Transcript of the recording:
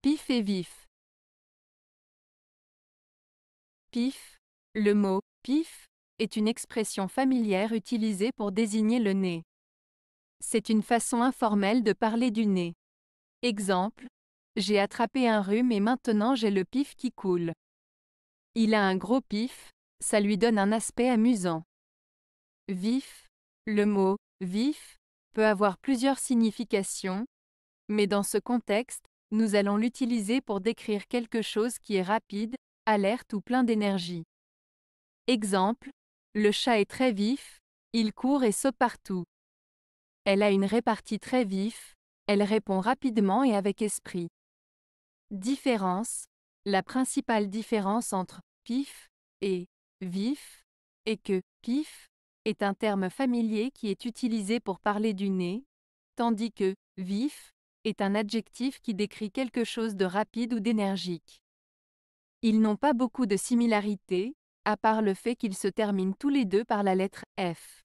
Pif et vif. Pif. Le mot pif est une expression familière utilisée pour désigner le nez. C'est une façon informelle de parler du nez. Exemple. J'ai attrapé un rhume et maintenant j'ai le pif qui coule. Il a un gros pif, ça lui donne un aspect amusant. Vif. Le mot vif peut avoir plusieurs significations, mais dans ce contexte, nous allons l'utiliser pour décrire quelque chose qui est rapide, alerte ou plein d'énergie. Exemple, le chat est très vif, il court et saute partout. Elle a une répartie très vif, elle répond rapidement et avec esprit. Différence, la principale différence entre pif et vif est que pif est un terme familier qui est utilisé pour parler du nez, tandis que vif est un adjectif qui décrit quelque chose de rapide ou d'énergique. Ils n'ont pas beaucoup de similarités, à part le fait qu'ils se terminent tous les deux par la lettre F.